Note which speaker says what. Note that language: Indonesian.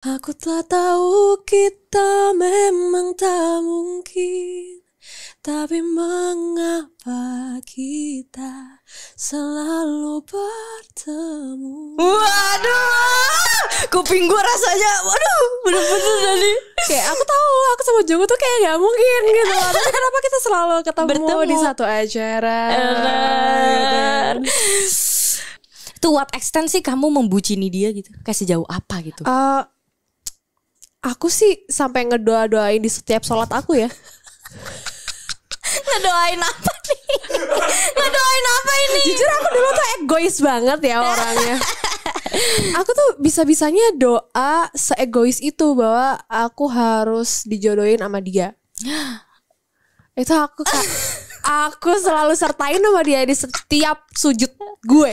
Speaker 1: Aku telah tahu kita memang tak mungkin Tapi mengapa kita selalu
Speaker 2: bertemu Waduh
Speaker 1: Kuping gue rasanya
Speaker 3: Waduh bener-bener tadi Kayak aku tahu aku sama Jungkook tuh kayak gak mungkin gitu Tapi kenapa kita selalu ketemu Bertemu. di satu acara Bener gitu.
Speaker 4: To what extent sih kamu membucini dia gitu? Kayak sejauh apa gitu?
Speaker 3: Uh, aku sih sampai ngedoa-doain di setiap sholat aku ya.
Speaker 2: ngedoain apa nih? ngedoain apa ini? Jujur aku dulu tuh
Speaker 3: egois banget ya orangnya. aku tuh bisa-bisanya doa seegois itu bahwa aku harus dijodohin sama dia. itu aku aku selalu sertain sama dia di setiap sujud gue.